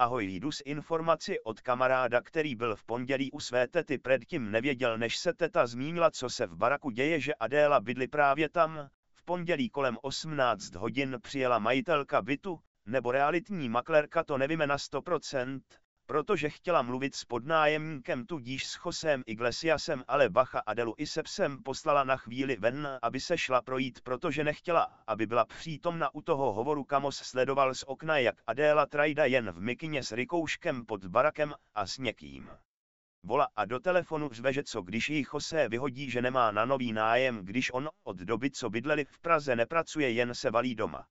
Ahoj jdu s informaci od kamaráda, který byl v pondělí u své tety předtím nevěděl, než se teta zmínila, co se v baraku děje, že Adéla bydli právě tam. V pondělí kolem 18 hodin přijela majitelka bytu, nebo realitní maklerka to nevíme na 100%, protože chtěla mluvit s podnájemníkem tudíž s Chosem Iglesiasem, ale Bacha Adelu i sepsem poslala na chvíli ven, aby se šla projít, protože nechtěla, aby byla přítomna u toho hovoru Kamos sledoval z okna, jak Adéla Trajda jen v mikině s rikouškem pod barakem a s někým. Vola a do telefonu řve, že co když jí Jose vyhodí, že nemá na nový nájem, když on od doby, co bydleli v Praze, nepracuje, jen se valí doma.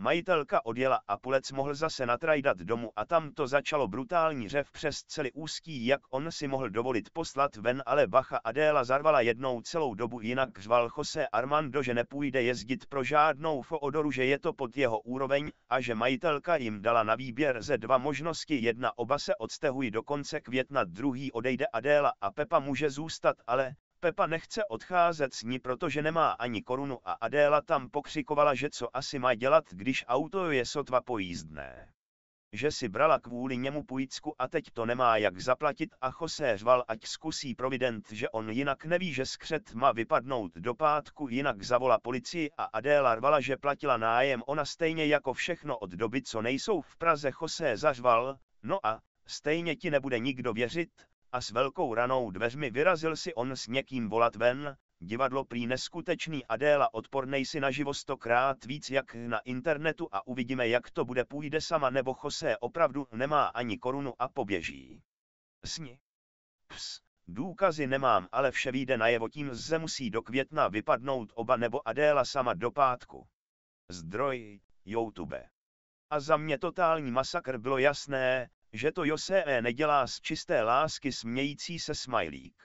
Majitelka odjela a Pulec mohl zase natrajdat domů a tam to začalo brutální řev přes celý úzký, jak on si mohl dovolit poslat ven, ale bacha Adéla zarvala jednou celou dobu, jinak řval Jose Armando, že nepůjde jezdit pro žádnou Foodoru, že je to pod jeho úroveň a že majitelka jim dala na výběr ze dva možnosti, jedna oba se odstehují do konce května, druhý odejde Adéla a Pepa může zůstat, ale Pepa nechce odcházet s ní, protože nemá ani korunu a Adéla tam pokřikovala, že co asi má dělat, když auto je sotva pojízdné. Že si brala kvůli němu půjčku a teď to nemá jak zaplatit a Jose řval, ať zkusí provident, že on jinak neví, že skřet má vypadnout do pátku, jinak zavola policii a Adéla rvala, že platila nájem ona stejně jako všechno od doby, co nejsou v Praze. Jose zařval, no a stejně ti nebude nikdo věřit, a s velkou ranou dveřmi vyrazil si on s někým volat ven, divadlo prý neskutečný Adéla odpornej si na živo stokrát víc jak na internetu a uvidíme jak to bude půjde sama nebo Chosé opravdu nemá ani korunu a poběží. Sni. Ps, důkazy nemám ale vše vyjde najevo tím ze musí do května vypadnout oba nebo Adéla sama do pátku. Zdroj, YouTube. A za mě totální masakr bylo jasné, že to José nedělá z čisté lásky smějící se smajlík.